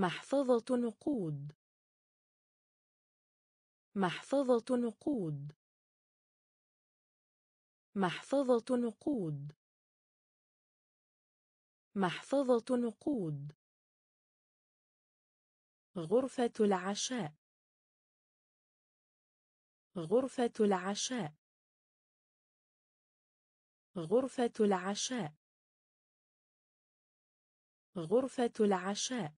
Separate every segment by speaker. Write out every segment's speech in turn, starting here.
Speaker 1: محفظة نقود محفظة نقود محفظة نقود محفظة نقود غرفة العشاء غرفة العشاء غرفة العشاء غرفة العشاء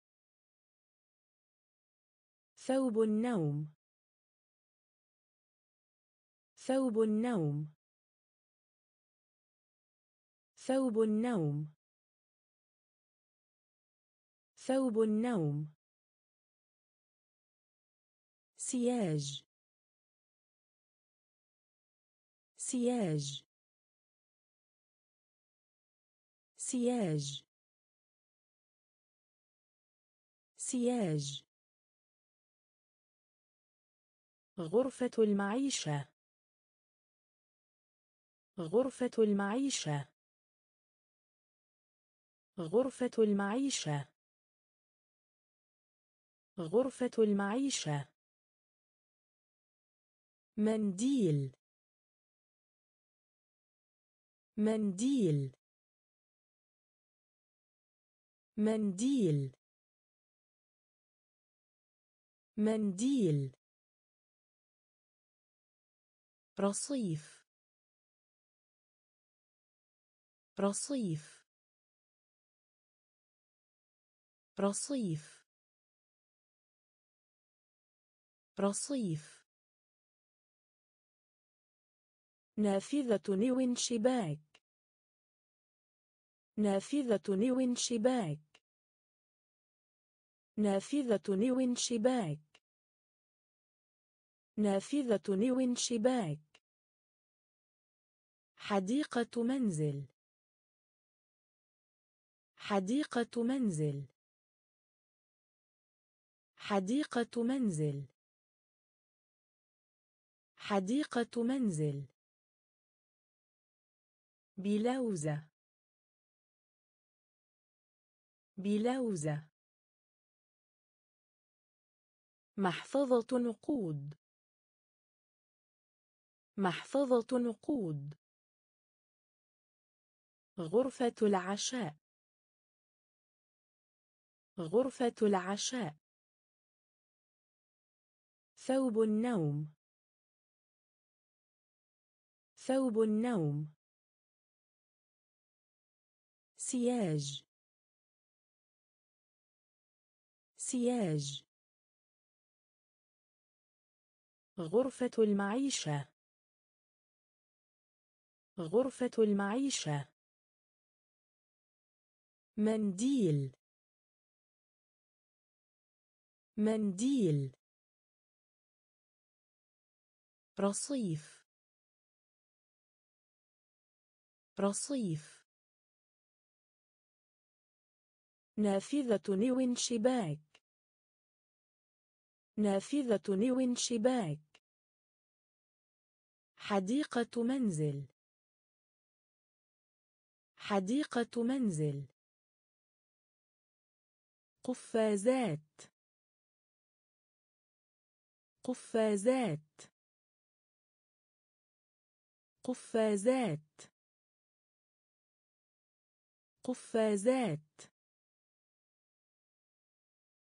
Speaker 1: ثوب النوم ثوب النوم ثوب النوم ثوب النوم سياج سياج سياج سياج غرفة المعيشة غرفة المعيشة غرفة المعيشة غرفة المعيشة منديل منديل منديل منديل رصيف رصيف رصيف رصيف نافذة نيوين شباك نافذة نيوين شباك نافذة نيوين شباك نافذة نيوين شباك حديقة منزل حديقة منزل حديقة منزل حديقة منزل بلاوزة بلاوزة محفظة نقود محفظة نقود غرفة العشاء غرفة العشاء ثوب النوم ثوب النوم سياج سياج غرفة المعيشة غرفة المعيشة منديل منديل رصيف رصيف نافذة نيوين شباك نافذة نيوين شباك حديقة منزل حديقة منزل قفازات قفازات قفازات قفازات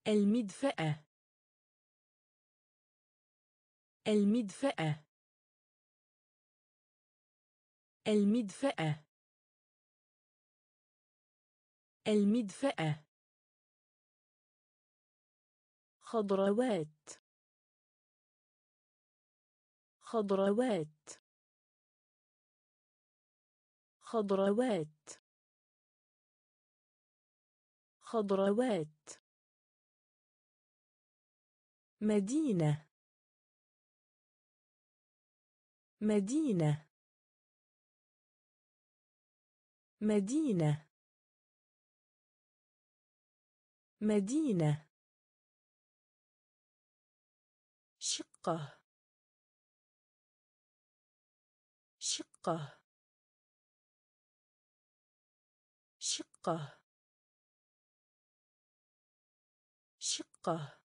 Speaker 1: المدفأة المدفأة المدفأة المدفأة خضروات خضروات خضروات خضروات مدينة مدينة مدينة مدينة شقة شقة شقة شقة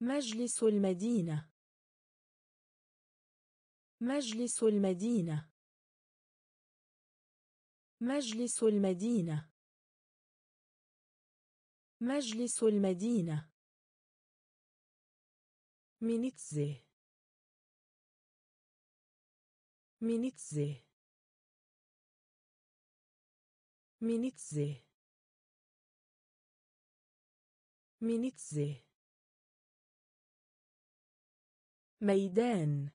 Speaker 1: مجلس المدينة مجلس المدينة مجلس المدينة مجلس المدينة Minitze. Minitze. Minitze. Minitze. ميدان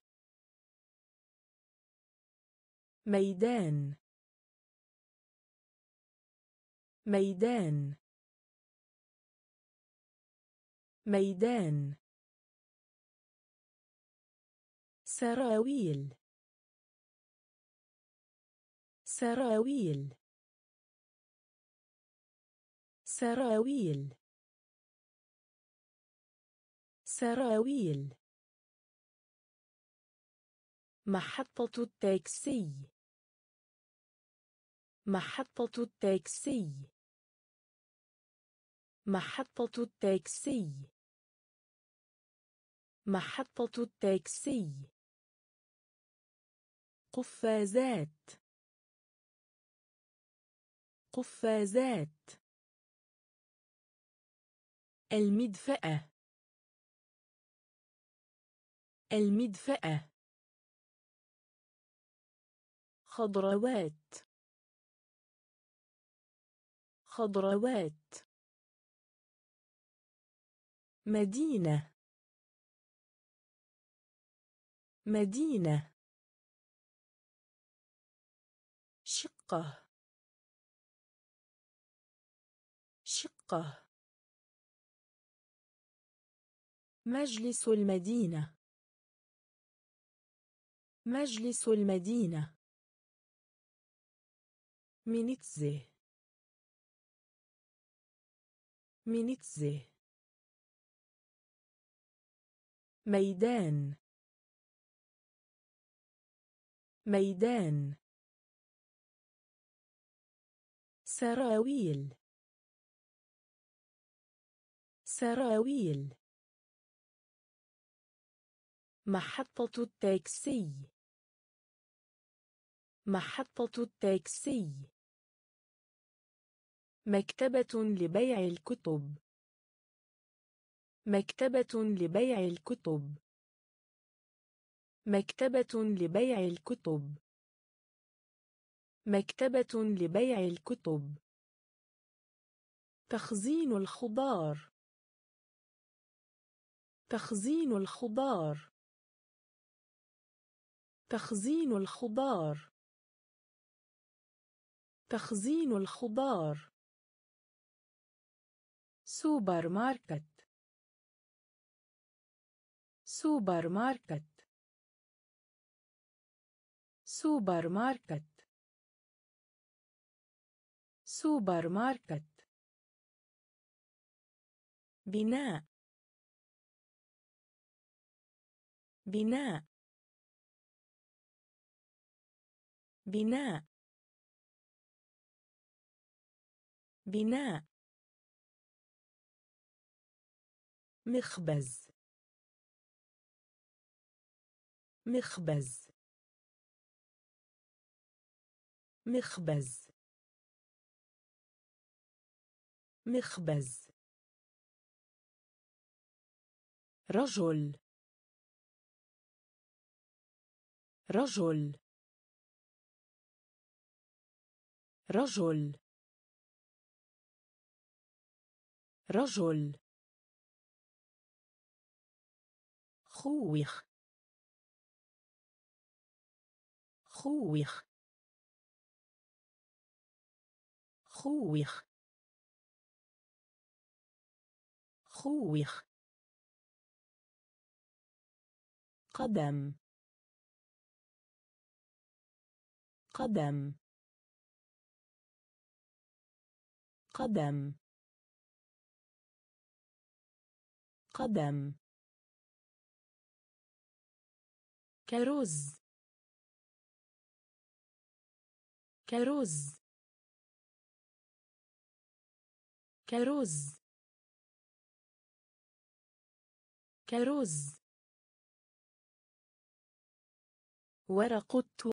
Speaker 1: ميدان ميدان ميدان سراويل سراويل سراويل سراويل محطة التاكسي محطة التاكسي محطة التاكسي محطة التاكسي قفازات قفازات المدفأة المدفأة خضروات خضروات مدينة مدينة شقة شقة مجلس المدينة مجلس المدينة مينيتزي مينيتزي ميدان ميدان سراويل سراويل محطة التاكسي محطة التاكسي مكتبة لبيع الكتب مكتبة لبيع الكتب مكتبة لبيع الكتب مكتبة لبيع الكتب تخزين الخضار تخزين الخضار تخزين الخضار تخزين الخضار سوبر ماركت سوبر ماركت سوبر ماركت سوبر ماركت بناء بناء بناء بناء مخبز مخبز مخبز مخبز رجل رجل رجل رجل خوخ خوخ خوخ خوخ قدم قدم قدم قدم كروز كروز كروز كرز ورق التوت